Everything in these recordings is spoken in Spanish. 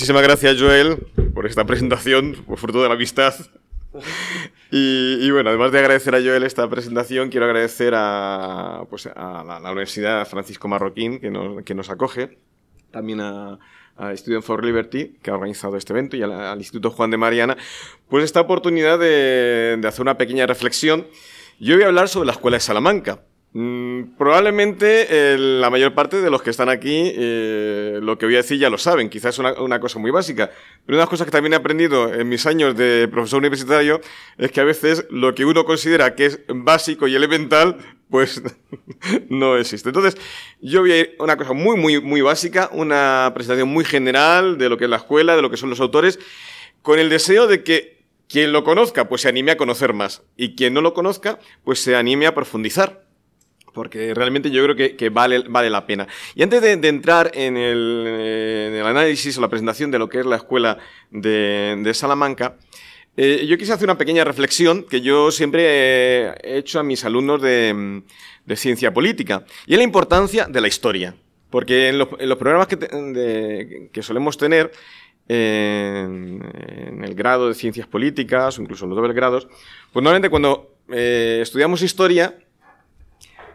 Muchísimas gracias, Joel, por esta presentación, por fruto de la amistad. Y, bueno, además de agradecer a Joel esta presentación, quiero agradecer a, pues, a la, Universidad Francisco Marroquín, que nos, que nos acoge, también a, a Student for Liberty, que ha organizado este evento, y al Instituto Juan de Mariana, pues esta oportunidad de, de hacer una pequeña reflexión. Yo voy a hablar sobre la Escuela de Salamanca. Mm, probablemente la mayor parte de los que están aquí eh, lo que voy a decir ya lo saben, quizás es una, cosa muy básica, pero una de las cosas que también he aprendido en mis años de profesor universitario es que a veces lo que uno considera que es básico y elemental, pues no existe. Entonces, yo voy a ir una cosa muy, muy, muy básica, una presentación muy general de lo que es la escuela, de lo que son los autores, con el deseo de que quien lo conozca, pues se anime a conocer más, y quien no lo conozca, pues se anime a profundizar porque realmente yo creo que, vale, vale, la pena. Y antes de, entrar en el, análisis o la presentación de lo que es la escuela de, Salamanca, eh, yo quise hacer una pequeña reflexión que yo siempre he hecho a mis alumnos de, ciencia política, y es la importancia de la historia. Porque en los, programas que, solemos tener, en, el grado de ciencias políticas, o incluso en los dobles grados, pues normalmente cuando eh, estudiamos historia,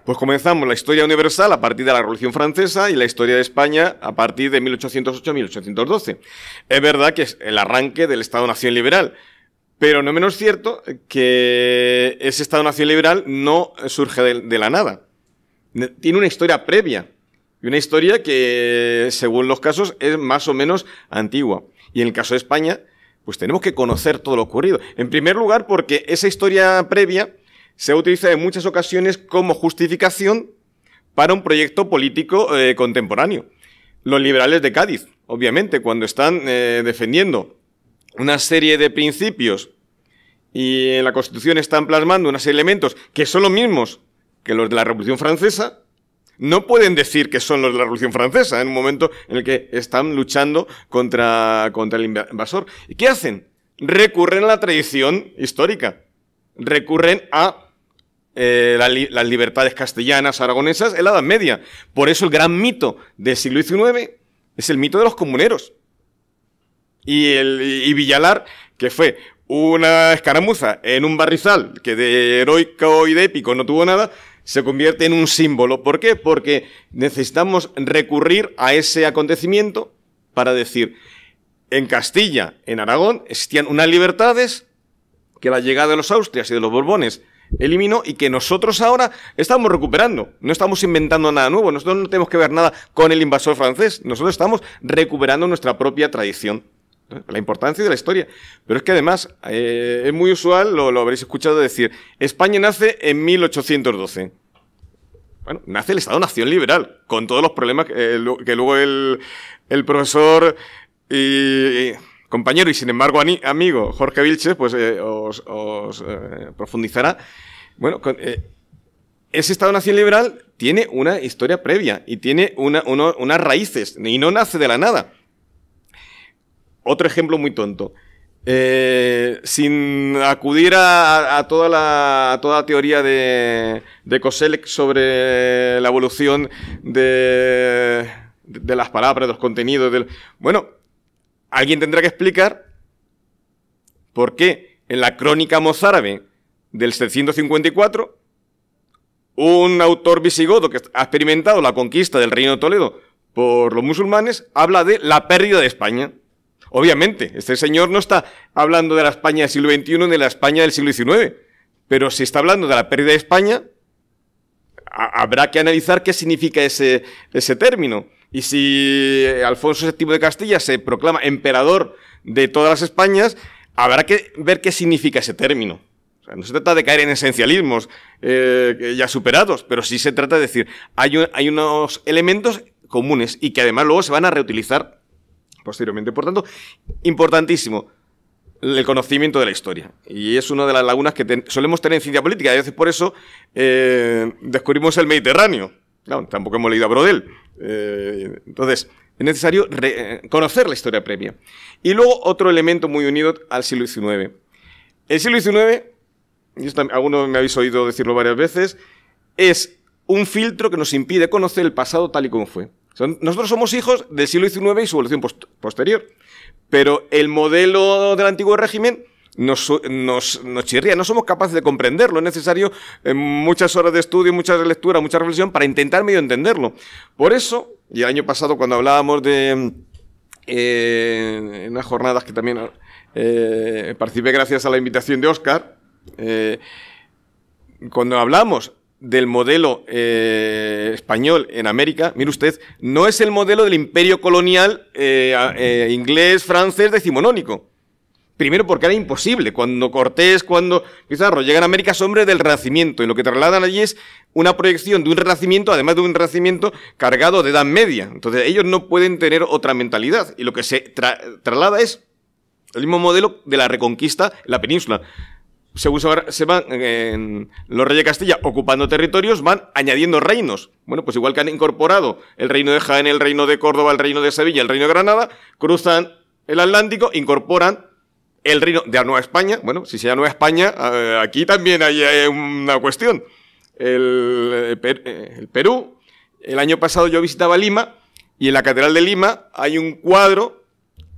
pues comenzamos la historia universal a partir de la Revolución Francesa y la historia de España a partir de 1808-1812. Es verdad que es el arranque del Estado-Nación liberal, pero no menos cierto que ese Estado-Nación liberal no surge de, la nada. Tiene una historia previa y una historia que, según los casos, es más o menos antigua. Y en el caso de España, pues tenemos que conocer todo lo ocurrido. En primer lugar, porque esa historia previa se ha en muchas ocasiones como justificación para un proyecto político eh, contemporáneo. Los liberales de Cádiz, obviamente, cuando están eh, defendiendo una serie de principios y en la Constitución están plasmando unos elementos que son los mismos que los de la Revolución Francesa, no pueden decir que son los de la Revolución Francesa en un momento en el que están luchando contra, contra el invasor. ¿Y qué hacen? Recurren a la tradición histórica. Recurren a eh, las libertades castellanas, aragonesas, en la Edad Media. Por eso el gran mito del siglo XIX es el mito de los comuneros. Y, el, y Villalar, que fue una escaramuza en un barrizal que de heroico y de épico no tuvo nada, se convierte en un símbolo. ¿Por qué? Porque necesitamos recurrir a ese acontecimiento para decir, en Castilla, en Aragón, existían unas libertades que la llegada de los Austrias y de los Borbones eliminó y que nosotros ahora estamos recuperando. No estamos inventando nada nuevo, nosotros no tenemos que ver nada con el invasor francés, nosotros estamos recuperando nuestra propia tradición. ¿eh? La importancia de la historia. Pero es que además eh, es muy usual, lo, habréis escuchado decir, España nace en 1812 bueno, nace el Estado-Nación liberal, con todos los problemas que, eh, luego el, profesor compañero y sin embargo amigo Jorge Vilches, pues eh, os, eh, profundizará. Bueno, eh, ese Estado Nación Liberal tiene una historia previa y tiene unas raíces y no nace de la nada. Otro ejemplo muy tonto. sin acudir a, toda la, toda teoría de, de sobre la evolución de, las palabras, de los contenidos. Del, bueno, alguien tendrá que explicar por qué en la crónica mozárabe del 754, un autor visigodo que ha experimentado la conquista del reino de Toledo por los musulmanes habla de la pérdida de España. Obviamente, este señor no está hablando de la España del siglo XXI ni de la España del siglo XIX, pero si está hablando de la pérdida de España, habrá que analizar qué significa ese, ese término. Y si Alfonso VII de Castilla se proclama emperador de todas las Españas, habrá que ver qué significa ese término. no se trata de caer en esencialismos eh, ya superados, pero sí se trata de decir, hay, hay unos elementos comunes y que además luego se van a reutilizar posteriormente. Por tanto, importantísimo el conocimiento de la historia. Y es una de las lagunas que solemos tener en ciencia política. Y a veces por eso eh, descubrimos el Mediterráneo. Claro, tampoco hemos leído a Brodel. Eh, entonces, es necesario eh, conocer la historia previa. Y luego otro elemento muy unido al siglo XIX. El siglo XIX, y me habéis oído decirlo varias veces, es un filtro que nos impide conocer el pasado tal y como fue. Nosotros somos hijos del siglo XIX y su evolución posterior, pero el modelo del antiguo régimen nos, chirría, no somos capaces de comprenderlo. Es necesario muchas horas de estudio, muchas lecturas, mucha reflexión para intentar medio entenderlo. Por eso, y el año pasado cuando hablábamos de... Eh, en unas jornadas que también eh, participé gracias a la invitación de Oscar, eh, cuando hablamos del modelo español en América, mire usted, no es el modelo del imperio colonial inglés, francés, decimonónico. Primero porque era imposible. Cuando Cortés, cuando Pizarro llegan a América, son hombres del Renacimiento. Y lo que trasladan allí es una proyección de un Renacimiento, además de un Renacimiento cargado de Edad Media. Entonces ellos no pueden tener otra mentalidad. Y lo que se traslada es el mismo modelo de la reconquista en la península. Según se van los reyes de Castilla ocupando territorios, van añadiendo reinos. Bueno, pues igual que han incorporado el reino de Jaén, el reino de Córdoba, el reino de Sevilla, el reino de Granada, cruzan el Atlántico, incorporan el reino de la Nueva España, bueno, si se llama Nueva España, eh, aquí también hay una cuestión. Eh, eh, el, Perú, el año pasado yo visitaba Lima y en la Catedral de Lima hay un cuadro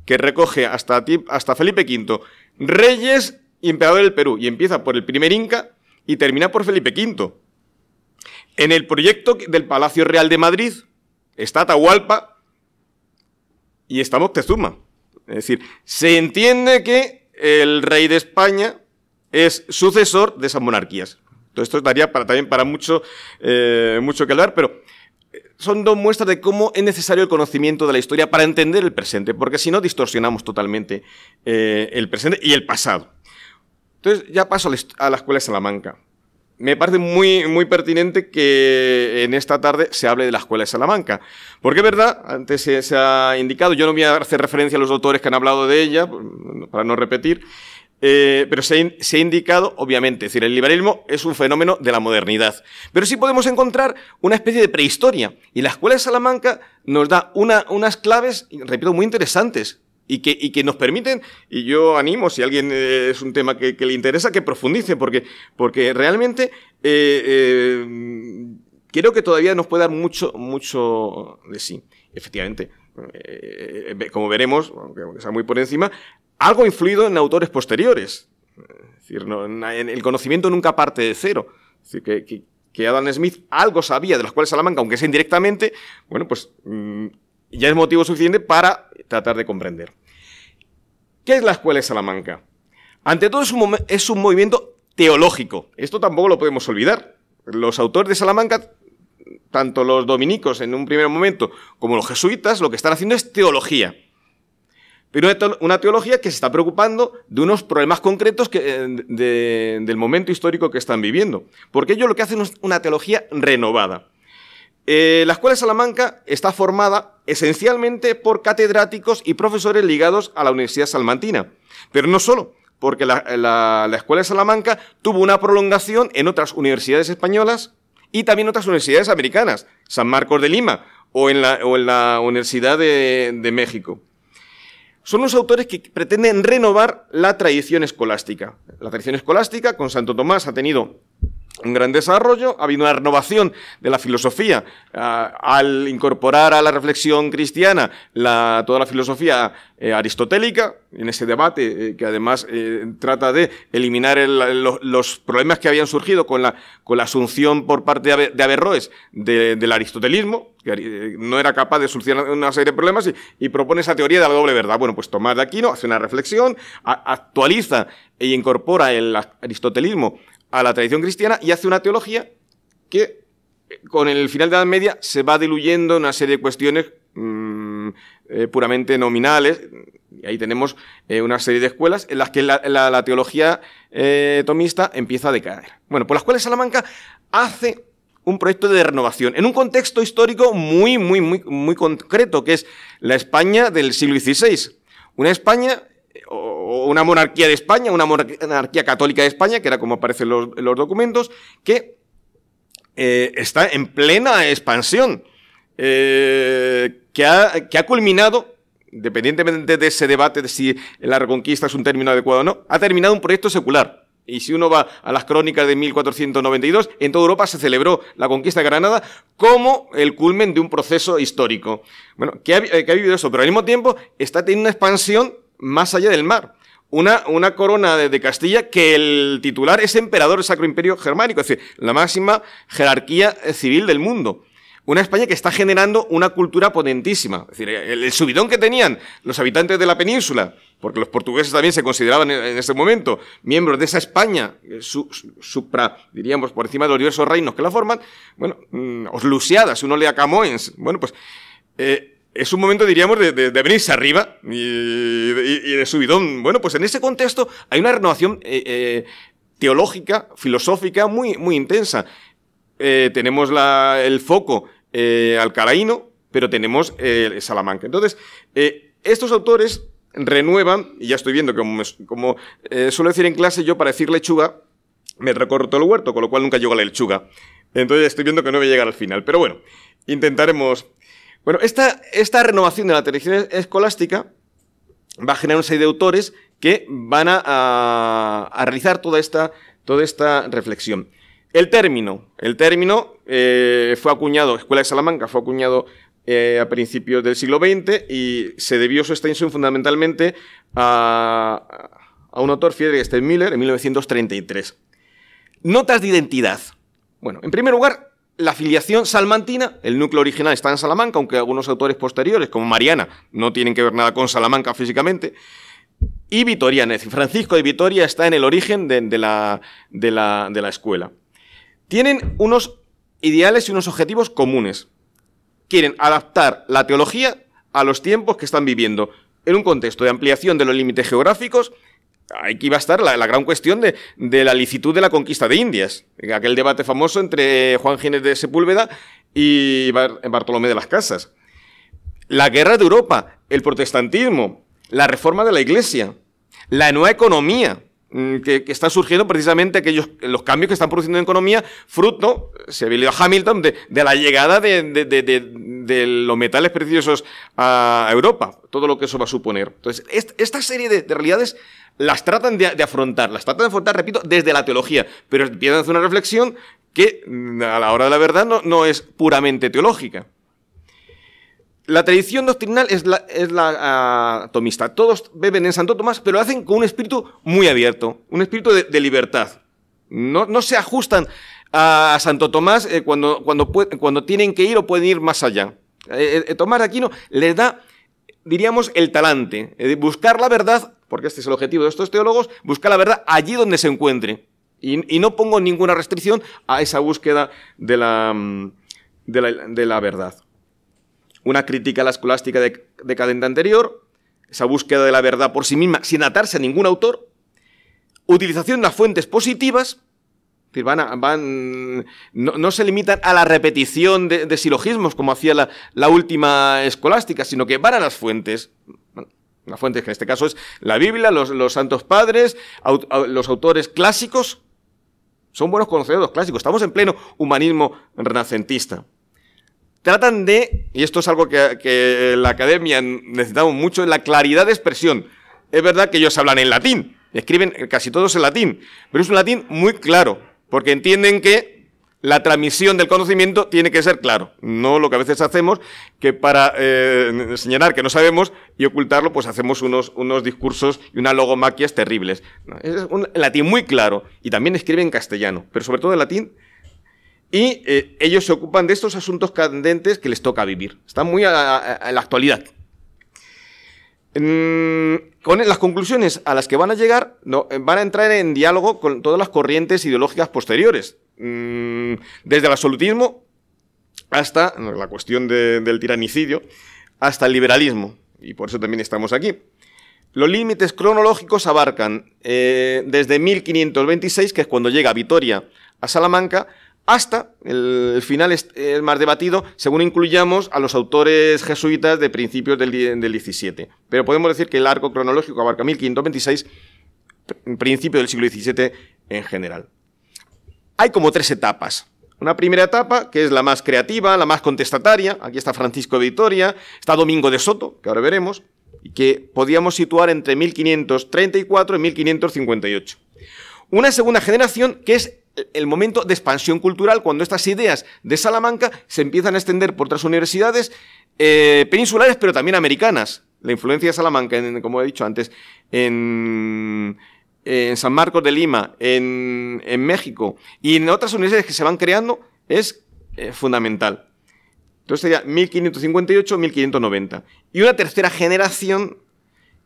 que recoge hasta, hasta Felipe V, Reyes y Emperador del Perú, y empieza por el primer Inca y termina por Felipe V. En el proyecto del Palacio Real de Madrid está Atahualpa y está Moctezuma. Es decir, se entiende que el rey de España es sucesor de esas monarquías. Entonces esto daría para, también para mucho, eh, mucho que hablar, pero eh, son dos muestras de cómo es necesario el conocimiento de la historia para entender el presente, porque si no distorsionamos totalmente eh, el presente y el pasado. Entonces ya paso a la escuela de Salamanca me parece muy, muy pertinente que en esta tarde se hable de la Escuela de Salamanca. Porque es verdad, antes se, ha indicado, yo no voy a hacer referencia a los autores que han hablado de ella, para no repetir, eh, pero se, ha indicado, obviamente, es decir, el liberalismo es un fenómeno de la modernidad. Pero sí podemos encontrar una especie de prehistoria. Y la Escuela de Salamanca nos da unas claves, repito, muy interesantes y que, y que nos permiten, y yo animo, si alguien eh, es un tema que, le interesa, que profundice, porque, porque realmente eh, eh, creo que todavía nos puede dar mucho, mucho de sí. Efectivamente, eh, como veremos, aunque sea muy por encima, algo influido en autores posteriores. Es decir, no, el conocimiento nunca parte de cero. Es decir, que, que, Adam Smith algo sabía de las cuales Salamanca, aunque sea indirectamente, bueno, pues... Mm, ya es motivo suficiente para tratar de comprender. ¿Qué es la Escuela de Salamanca? Ante todo es un, movimiento teológico. Esto tampoco lo podemos olvidar. Los autores de Salamanca, tanto los dominicos en un primer momento como los jesuitas, lo que están haciendo es teología. Pero una teología que se está preocupando de unos problemas concretos eh, del momento histórico que están viviendo. Porque ellos lo que hacen es una teología renovada. Eh, la Escuela de Salamanca está formada esencialmente por catedráticos y profesores ligados a la Universidad Salmantina. Pero no solo, porque la, Escuela de Salamanca tuvo una prolongación en otras universidades españolas y también otras universidades americanas, San Marcos de Lima o en la, Universidad de, de México son los autores que pretenden renovar la tradición escolástica. La tradición escolástica con Santo Tomás ha tenido un gran desarrollo, ha habido una renovación de la filosofía ah, al incorporar a la reflexión cristiana toda la filosofía eh, aristotélica, en ese debate eh, que además eh, trata de eliminar los, problemas que habían surgido con la, con la asunción por parte de Averroes del aristotelismo, que no era capaz de solucionar una serie de problemas y, propone esa teoría de la doble verdad. Bueno, pues Tomás de Aquino hace una reflexión, actualiza e incorpora el aristotelismo a la tradición cristiana y hace una teología que con el final de la Edad Media se va diluyendo en una serie de cuestiones mm, eh, puramente nominales. Y ahí tenemos eh, una serie de escuelas en las que la, teología eh, tomista empieza a decaer. Bueno, por pues las cuales Salamanca hace un proyecto de renovación en un contexto histórico muy, muy, muy, muy concreto, que es la España del siglo XVI. Una España o una monarquía de España, una monarquía católica de España, que era como aparecen los, documentos, que eh, está en plena expansión, eh, que, ha, culminado, independientemente de ese debate de si la reconquista es un término adecuado o no, ha terminado un proyecto secular. Y si uno va a las crónicas de 1492, en toda Europa se celebró la conquista de Granada como el culmen de un proceso histórico. Bueno, que ha, eh, que ha vivido eso, pero al mismo tiempo está teniendo una expansión más allá del mar. Una, una, corona de, Castilla que el titular es emperador del Sacro Imperio Germánico, es decir, la máxima jerarquía eh, civil del mundo. Una España que está generando una cultura potentísima. Es decir, el, subidón que tenían los habitantes de la península, porque los portugueses también se consideraban en, ese momento miembros de esa España, eh, su, supra, diríamos, por encima de los diversos reinos que la forman, bueno, mm, os luciadas uno le a bueno, pues... Eh, es un momento, diríamos, de, venirse arriba y, de subidón. Bueno, pues en ese contexto hay una renovación eh, eh, teológica, filosófica, muy, muy intensa. Eh, tenemos el foco caraíno, pero tenemos el Salamanca. Entonces, estos autores renuevan, y ya estoy viendo que como, suelo decir en clase, yo para decir lechuga me recorro todo el huerto, con lo cual nunca llego a la lechuga. Entonces estoy viendo que no voy a llegar al final. Pero bueno, intentaremos bueno, esta, renovación de la tradición escolástica va a generar un serie de autores que van a, realizar toda esta, reflexión. El término, el término eh, fue acuñado, Escuela de Salamanca fue acuñado eh, a principios del siglo XX y se debió su extensión fundamentalmente a, a un autor, Friedrich Steinmüller, en 1933. Notas de identidad. Bueno, en primer lugar, la filiación salmantina, el núcleo original está en Salamanca, aunque algunos autores posteriores, como Mariana, no tienen que ver nada con Salamanca físicamente. Y Vitoria, Francisco de Vitoria está en el origen de, la, de la escuela. Tienen unos ideales y unos objetivos comunes. Quieren adaptar la teología a los tiempos que están viviendo, en un contexto de ampliación de los límites geográficos, Aquí va a estar la, gran cuestión de, la licitud de la conquista de Indias. Aquel debate famoso entre Juan Gines de Sepúlveda y Bartolomé de las Casas. La guerra de Europa, el protestantismo, la reforma de la Iglesia, la nueva economía, mm, que, está surgiendo precisamente aquellos, los cambios que están produciendo en economía, fruto, se ha a Hamilton, de, la llegada de, de, los metales preciosos a Europa, todo lo que eso va a suponer. Entonces, esta serie de, realidades las tratan de, afrontar, las tratan de afrontar, repito, desde la teología, pero empiezan a hacer una reflexión que mm, a la hora de la verdad no, no es puramente teológica. La tradición doctrinal es la, es la ah, tomista. Todos beben en Santo Tomás, pero lo hacen con un espíritu muy abierto, un espíritu de, libertad. No, no, se ajustan a Santo Tomás eh, cuando, cuando, tienen que ir o pueden ir más allá. Eh, eh, Tomás de Aquino les da, diríamos, el talante, de buscar la verdad porque este es el objetivo de estos teólogos, buscar la verdad allí donde se encuentre. Y, no pongo ninguna restricción a esa búsqueda mm, de la, de la, verdad. Una crítica a la escolástica de, decadente anterior, esa búsqueda de la verdad por sí misma sin atarse a ningún autor, utilización de las fuentes positivas, Van van, no, se limitan a la repetición de, silogismos como hacía la, la, última escolástica, sino que van a las fuentes. Las fuentes que en este caso es la Biblia, los, santos padres, los autores clásicos. Son buenos conocedores clásicos. Estamos en pleno humanismo renacentista. Tratan de, y esto es algo que, la academia necesitamos mucho, la claridad de expresión. Es verdad que ellos hablan en latín, escriben casi todos en latín, pero es un latín muy claro, porque entienden que la transmisión del conocimiento tiene que ser claro, no lo que a veces hacemos, que para eh, señalar que no sabemos y ocultarlo, pues hacemos unos, unos discursos y unas logomaquias terribles. es un latín muy claro y también escribe en castellano, pero sobre todo en latín. Y eh, ellos se ocupan de estos asuntos candentes que les toca vivir. Están muy a la actualidad. Mm, con las conclusiones a las que van a llegar eh, van a entrar en diálogo con todas las corrientes ideológicas posteriores, mm, desde el absolutismo hasta la cuestión del tiranicidio, hasta el liberalismo, y por eso también estamos aquí. Los límites cronológicos abarcan eh, desde 1526, que es cuando llega Vitoria a Salamanca, hasta, el final es, más debatido, según incluyamos a los autores jesuitas de principios del, XVII. Pero podemos decir que el arco cronológico abarca 1526, principios del siglo XVII en general. Hay como tres etapas. Una primera etapa, que es la más creativa, la más contestataria. Aquí está Francisco de Vitoria, está Domingo de Soto, que ahora veremos, y que podíamos situar entre 1534 y 1558. Una segunda generación que es el momento de expansión cultural, cuando estas ideas de Salamanca se empiezan a extender por otras universidades eh, peninsulares, pero también americanas. La influencia de Salamanca, como he dicho antes, en, San Marcos de Lima, en, México y en otras universidades que se van creando es eh, fundamental. Entonces sería 1558-1590. Y una tercera generación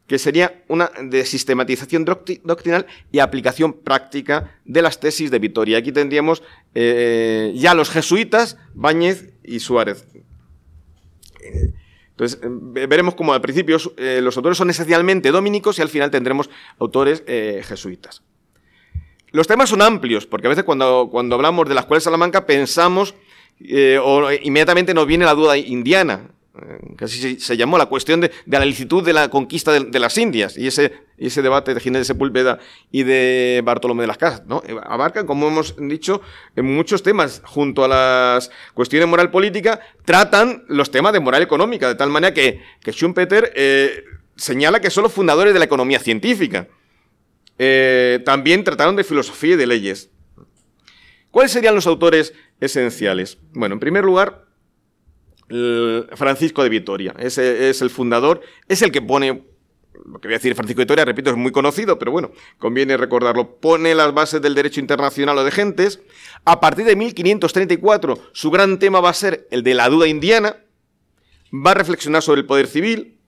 que sería una de sistematización doctrinal y aplicación práctica de las tesis de Vitoria. Aquí tendríamos eh, ya los jesuitas, Báñez y Suárez. Entonces, veremos cómo al principio eh, los autores son esencialmente dominicos y al final tendremos autores eh, jesuitas. Los temas son amplios, porque a veces cuando, cuando hablamos de la Escuela de Salamanca pensamos o inmediatamente nos viene la duda indiana. Eh, casi se, llamó la cuestión de, la licitud de la conquista de, las Indias y ese, debate de Ginés de Sepúlveda y de Bartolomé de las Casas. ¿no? Eh, Abarcan, como hemos dicho, muchos temas. Junto a las cuestiones moral política, tratan los temas de moral económica, de tal manera que, Schumpeter eh, señala que son los fundadores de la economía científica. también trataron de filosofía y de leyes. ¿Cuáles serían los autores esenciales? Bueno, en primer lugar, eh, Francisco de Vitoria. Es, es el fundador, es el que pone lo que voy a decir Francisco de Vitoria, repito, es muy conocido, pero bueno, conviene recordarlo. Pone las bases del derecho internacional o de gentes. A partir de 1534, su gran tema va a ser el de la duda indiana. Va a reflexionar sobre el poder civil.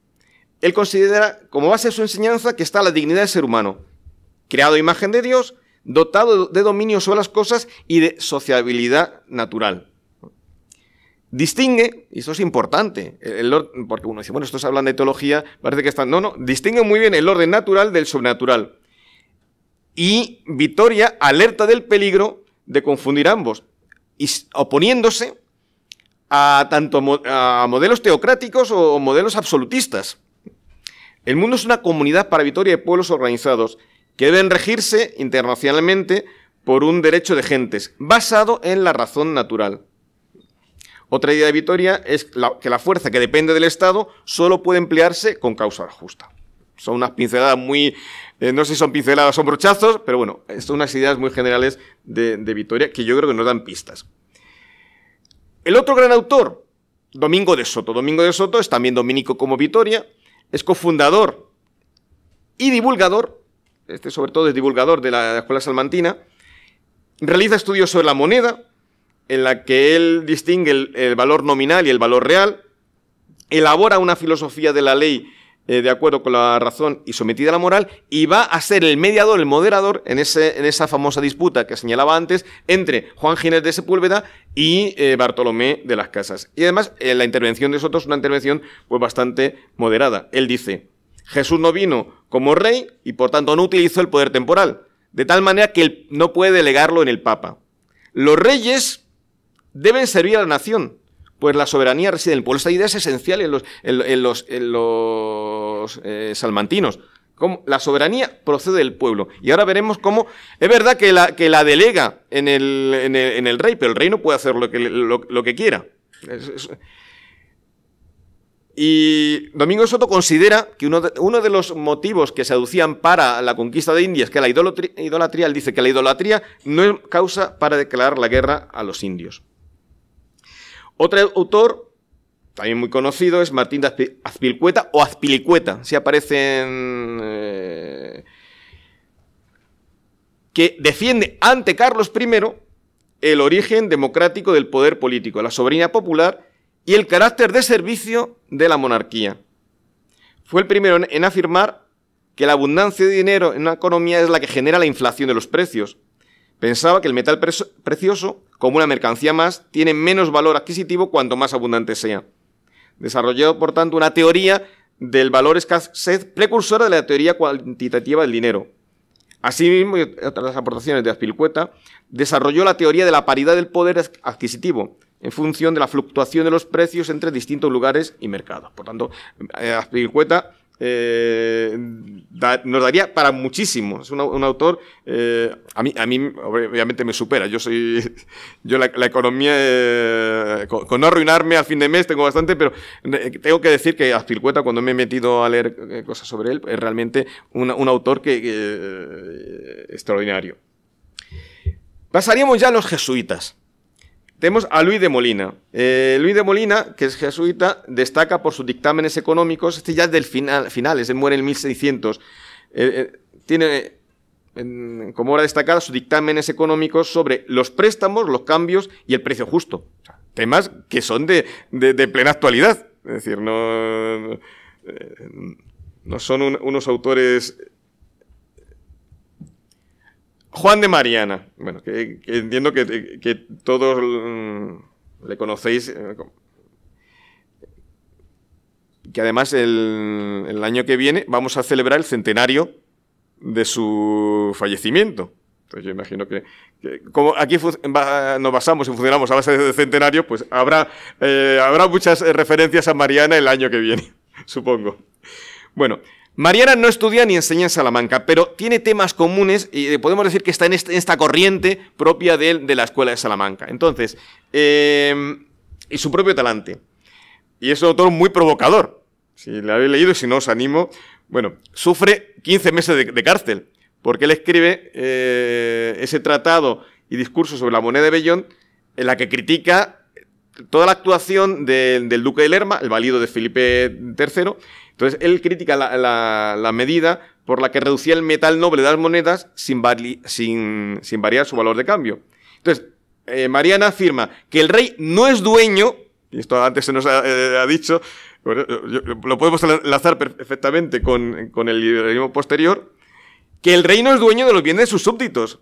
Él considera como base de su enseñanza que está la dignidad del ser humano, creado a imagen de Dios, dotado de dominio sobre las cosas y de sociabilidad natural distingue, y esto es importante, el, porque uno dice, bueno, estos hablan de teología, parece que están... No, no, distingue muy bien el orden natural del sobrenatural. Y Vitoria alerta del peligro de confundir ambos, oponiéndose a tanto a modelos teocráticos o modelos absolutistas. El mundo es una comunidad para Vitoria de pueblos organizados que deben regirse internacionalmente por un derecho de gentes, basado en la razón natural. Otra idea de Vitoria es que la fuerza que depende del Estado solo puede emplearse con causa justa. Son unas pinceladas muy, eh, no sé si son pinceladas, son brochazos, pero bueno, son unas ideas muy generales de, de Vitoria que yo creo que nos dan pistas. El otro gran autor, Domingo de Soto. Domingo de Soto es también dominico como Vitoria, es cofundador y divulgador, este sobre todo es divulgador de la Escuela Salmantina, realiza estudios sobre la moneda, en la que él distingue el, valor nominal y el valor real, elabora una filosofía de la ley eh, de acuerdo con la razón y sometida a la moral, y va a ser el mediador, el moderador, en, ese, en esa famosa disputa que señalaba antes entre Juan Ginés de Sepúlveda y eh, Bartolomé de las Casas. Y además, eh, la intervención de Soto es una intervención pues, bastante moderada. Él dice, Jesús no vino como rey y por tanto no utilizó el poder temporal, de tal manera que él no puede delegarlo en el Papa. Los reyes deben servir a la nación, pues la soberanía reside en el pueblo. Esta idea es esencial en los, eh, salmantinos. la soberanía procede del pueblo. Y ahora veremos cómo. Es verdad que la, delega en el, rey, pero el rey no puede hacer lo que, quiera. y Domingo Soto considera que uno de, los motivos que se aducían para la conquista de India es que la idolatría él dice que la idolatría no es causa para declarar la guerra a los indios. Otro autor, también muy conocido, es Martín Azpilcueta o Azpilicueta, si aparecen... Eh, que defiende ante Carlos I el origen democrático del poder político, la soberanía popular y el carácter de servicio de la monarquía. Fue el primero en afirmar que la abundancia de dinero en una economía es la que genera la inflación de los precios, Pensaba que el metal precioso, como una mercancía más, tiene menos valor adquisitivo cuanto más abundante sea. Desarrolló, por tanto, una teoría del valor escasez precursora de la teoría cuantitativa del dinero. Asimismo, tras otras aportaciones de Aspilcueta, desarrolló la teoría de la paridad del poder adquisitivo en función de la fluctuación de los precios entre distintos lugares y mercados. Por tanto, eh, Aspilcueta eh, nos daría para muchísimo. Es un, autor, eh, a, mí, a mí obviamente me supera. Yo soy, yo la, economía, eh, con, no arruinarme al fin de mes tengo bastante, pero tengo que decir que Azpilcueta, cuando me he metido a leer cosas sobre él, es realmente un autor que, extraordinario. Pasaríamos ya a los jesuitas. Tenemos a Luis de Molina. Eh, Luis de Molina, que es jesuita, destaca por sus dictámenes económicos. Este ya es del final, finales, él muere en 1600. Eh, eh, tiene como obra destacada sus dictámenes económicos sobre los préstamos, los cambios y el precio justo. temas que son de, plena actualidad. Es decir, no, no son unos autores Juan de Mariana. Bueno, que, entiendo que, todos le conocéis. Eh, que además el, año que viene vamos a celebrar el centenario de su fallecimiento. Entonces yo imagino que, como aquí nos basamos y funcionamos a base de centenarios, pues habrá, eh, habrá muchas referencias a Mariana el año que viene, supongo. Bueno, Mariana no estudia ni enseña en Salamanca, pero tiene temas comunes y eh, podemos decir que está en esta corriente propia de, de la escuela de Salamanca. Entonces, em, y su propio talante. Y es un autor muy provocador. Si lo habéis leído, si no os animo. Bueno, sufre 15 meses de, cárcel, porque él escribe eh, ese tratado y discurso sobre la moneda de Bellón en la que critica toda la actuación del duque de Lerma, el valido de Felipe III. Entonces, él critica la, medida por la que reducía el metal noble de las monedas sin, variar su valor de cambio. Entonces, eh, Mariana afirma que el rey no es dueño, y esto antes se nos ha, eh, dicho, lo podemos enlazar perfectamente con, con el liberalismo posterior, que el rey no es dueño de los bienes de sus súbditos,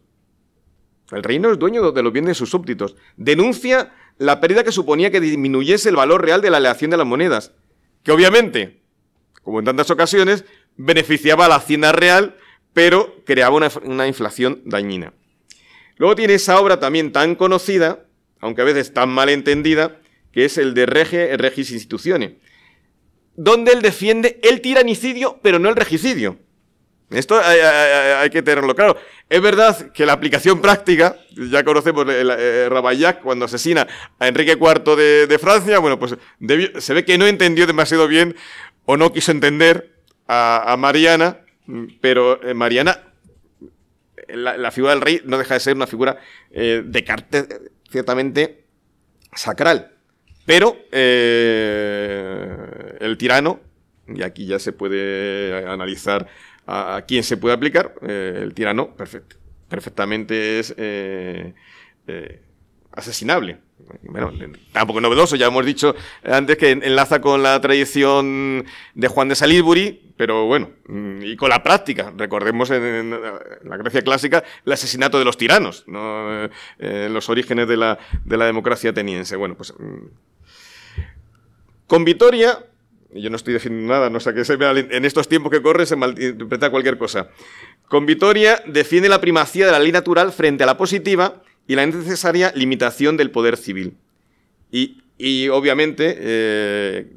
el reino es dueño de los bienes de sus súbditos. Denuncia la pérdida que suponía que disminuyese el valor real de la aleación de las monedas, que obviamente, como en tantas ocasiones, beneficiaba a la hacienda real, pero creaba una, inflación dañina. Luego tiene esa obra también tan conocida, aunque a veces tan mal entendida, que es el de Regis Instituciones. donde él defiende el tiranicidio, pero no el regicidio. Esto hay, que tenerlo claro. Es verdad que la aplicación práctica, ya conocemos el, el, eh, cuando asesina a Enrique IV de, Francia, bueno, pues se ve que no entendió demasiado bien o no quiso entender a, Mariana, mm, pero eh, Mariana, eh, la, figura del rey no deja de ser una figura de carácter ciertamente sacral. Pero el tirano, y aquí ya se puede analizar a, quién quien se puede aplicar, eh, el tirano perfecto, perfectamente es eh, eh, asesinable. Bueno, tampoco es novedoso, ya hemos dicho antes que enlaza con la tradición de Juan de Salisbury, pero bueno, mm, y con la práctica. Recordemos en, la Grecia clásica el asesinato de los tiranos, los orígenes de la, de la democracia ateniense. Bueno, pues mm, con Vitoria yo no estoy definiendo nada, no sea, se vea, en estos tiempos que corren se malinterpreta cualquier cosa. Con Vitoria defiende la primacía de la ley natural frente a la positiva y la necesaria limitación del poder civil. Y, obviamente, eh,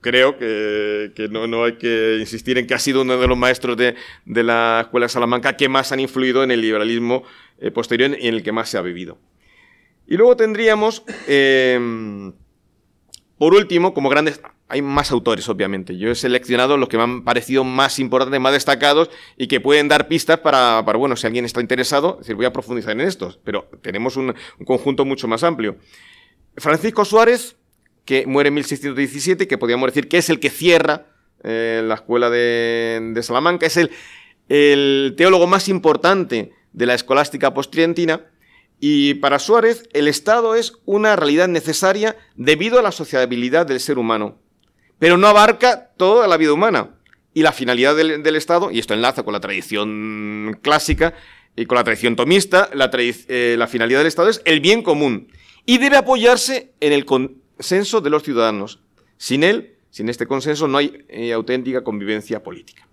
creo que, no, hay que insistir en que ha sido uno de los maestros de, la Escuela Salamanca que más han influido en el liberalismo eh, posterior y en el que más se ha vivido. Y luego tendríamos... Eh, por último, como grandes, hay más autores, obviamente. Yo he seleccionado los que me han parecido más importantes, más destacados y que pueden dar pistas para, bueno, si alguien está interesado, decir, voy a profundizar en estos, pero tenemos un, conjunto mucho más amplio. Francisco Suárez, que muere en 1617, que podríamos decir que es el que cierra eh, la escuela de, Salamanca, es el, el teólogo más importante de la escolástica postrientina y para Suárez, el Estado es una realidad necesaria debido a la sociabilidad del ser humano, pero no abarca toda la vida humana. Y la finalidad del, Estado, y esto enlaza con la tradición clásica y con la tradición tomista, eh, la, finalidad del Estado es el bien común y debe apoyarse en el consenso de los ciudadanos. Sin él, sin este consenso, no hay eh, auténtica convivencia política.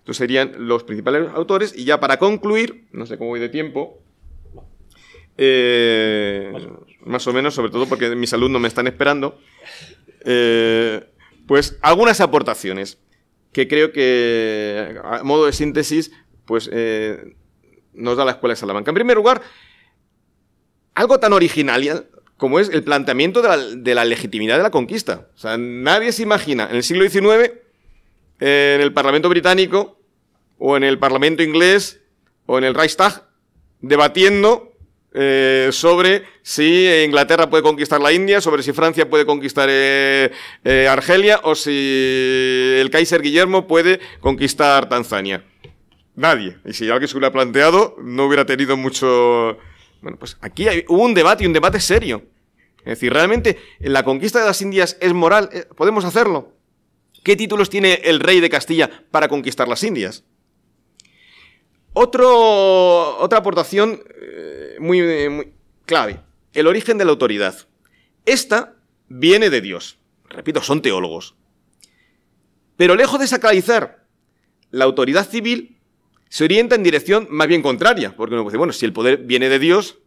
Estos serían los principales autores y ya para concluir, no sé cómo voy de tiempo, eh, más, o menos, sobre todo porque mis alumnos me están esperando. Eh, pues algunas aportaciones que creo que, a modo de síntesis, pues eh, nos da la Escuela de Salamanca. En primer lugar, algo tan original como es el planteamiento de la, de la legitimidad de la conquista. O sea, nadie se imagina en el siglo XIX, en el Parlamento británico, o en el Parlamento inglés, o en el Reichstag, debatiendo eh, sobre si Inglaterra puede conquistar la India, sobre si Francia puede conquistar eh, eh, Argelia o si el Kaiser Guillermo puede conquistar Tanzania. Nadie. Y si alguien se hubiera planteado, no hubiera tenido mucho... Bueno, pues aquí hay, hubo un debate y un debate serio. Es decir, ¿realmente la conquista de las Indias es moral? ¿Podemos hacerlo? ¿Qué títulos tiene el rey de Castilla para conquistar las Indias? otra aportación muy, eh, muy clave. El origen de la autoridad. Esta viene de Dios. Repito, son teólogos. Pero lejos de sacralizar la autoridad civil, se orienta en dirección más bien contraria. Porque uno dice, bueno, si el poder viene de Dios,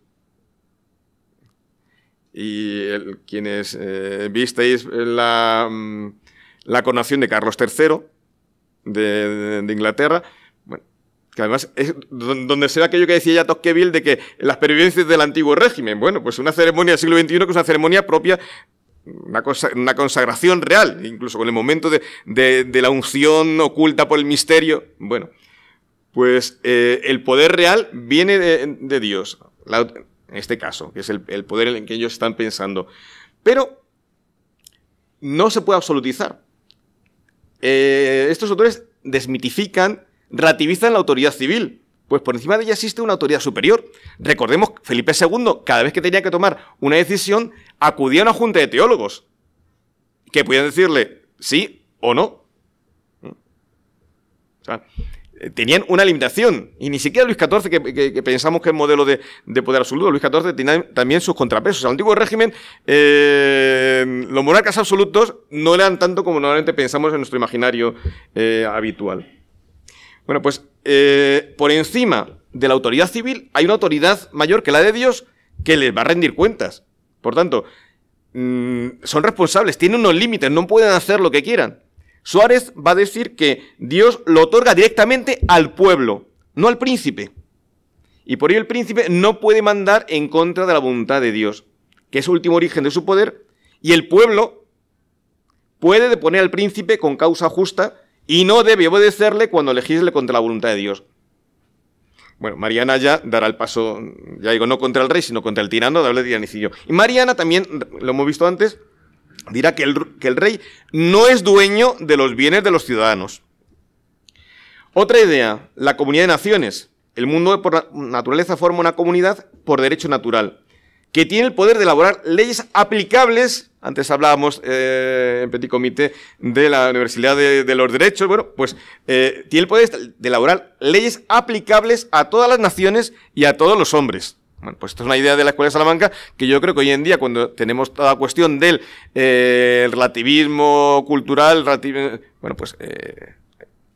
y quienes eh, visteis la, mm, la coronación de Carlos III de Inglaterra, que además es donde se ve aquello que decía ya Tocqueville de que las pervivencias del antiguo régimen. Bueno, pues una ceremonia del siglo XXI que es una ceremonia propia una, cosa, una, consagración real, incluso con el momento de, la unción oculta por el misterio. Bueno, pues eh, el poder real viene de, Dios, en este caso, que es el, poder en el que ellos están pensando. Pero no se puede absolutizar. Eh, estos autores desmitifican relativizan la autoridad civil. Pues por encima de ella existe una autoridad superior. Recordemos que Felipe II, cada vez que tenía que tomar una decisión, acudía a una junta de teólogos que podían decirle sí o no. ¿Mm? Eh, tenían una limitación. Y ni siquiera Luis XIV, que, pensamos que es modelo de, poder absoluto, Luis XIV tenía también sus contrapesos. Al antiguo régimen, eh, los monarcas absolutos no eran tanto como normalmente pensamos en nuestro imaginario eh, habitual. Bueno, pues eh, por encima de la autoridad civil hay una autoridad mayor que la de Dios que les va a rendir cuentas. Por tanto, mm, son responsables, tienen unos límites, no pueden hacer lo que quieran. Suárez va a decir que Dios lo otorga directamente al pueblo, no al príncipe. Y por ello el príncipe no puede mandar en contra de la voluntad de Dios, que es el último origen de su poder, y el pueblo puede deponer al príncipe con causa justa y no debe obedecerle cuando elegísle contra la voluntad de Dios. Bueno, Mariana ya dará el paso, ya digo, no contra el rey, sino contra el tirano, de Dianicillo. Y Mariana también, lo hemos visto antes, dirá que el, que el rey no es dueño de los bienes de los ciudadanos. Otra idea, la comunidad de naciones. El mundo por naturaleza forma una comunidad por derecho natural que tiene el poder de elaborar leyes aplicables. Antes hablábamos eh, en Petit Comité de la Universidad de, los Derechos. Bueno, pues eh, tiene el poder de elaborar leyes aplicables a todas las naciones y a todos los hombres. Bueno, pues esta es una idea de la Escuela de Salamanca que yo creo que hoy en día, cuando tenemos toda la cuestión del eh, relativismo cultural, bueno, pues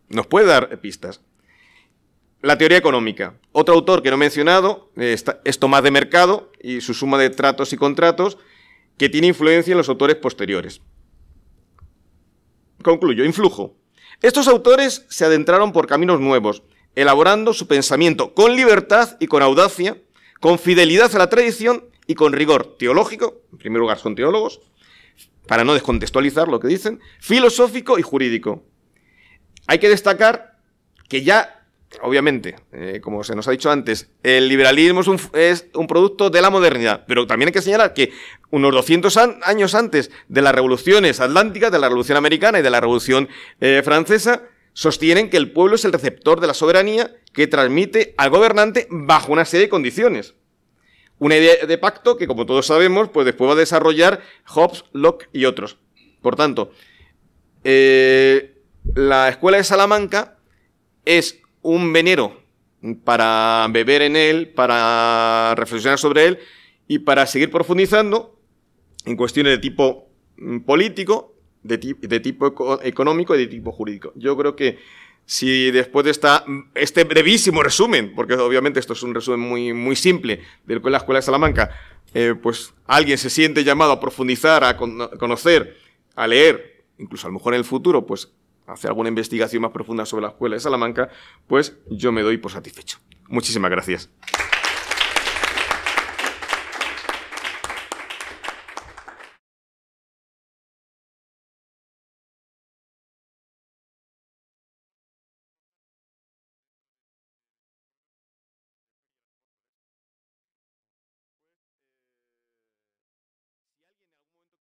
nos puede dar pistas. La teoría económica. Otro autor que no he mencionado eh, es Tomás de Mercado y su suma de tratos y contratos que tiene influencia en los autores posteriores. Concluyo, influjo. Estos autores se adentraron por caminos nuevos, elaborando su pensamiento con libertad y con audacia, con fidelidad a la tradición y con rigor teológico, en primer lugar son teólogos, para no descontextualizar lo que dicen, filosófico y jurídico. Hay que destacar que ya obviamente, eh, como se nos ha dicho antes, el liberalismo es un, producto de la modernidad, pero también hay que señalar que unos 200 años antes de las revoluciones atlánticas, de la Revolución Americana y de la Revolución eh, Francesa, sostienen que el pueblo es el receptor de la soberanía que transmite al gobernante bajo una serie de condiciones. Una idea de pacto que, como todos sabemos, pues después va a desarrollar Hobbes, Locke y otros. Por tanto, eh, la Escuela de Salamanca es un venero para beber en él, para reflexionar sobre él y para seguir profundizando en cuestiones de tipo mm, político, de, tipo económico y de tipo jurídico. Yo creo que si después de este brevísimo resumen, porque obviamente esto es un resumen muy, muy simple de la Escuela de Salamanca, eh, pues alguien se siente llamado a profundizar, a, a conocer, a leer, incluso a lo mejor en el futuro, pues hacer alguna investigación más profunda sobre la escuela de Salamanca, pues yo me doy por satisfecho. Muchísimas gracias.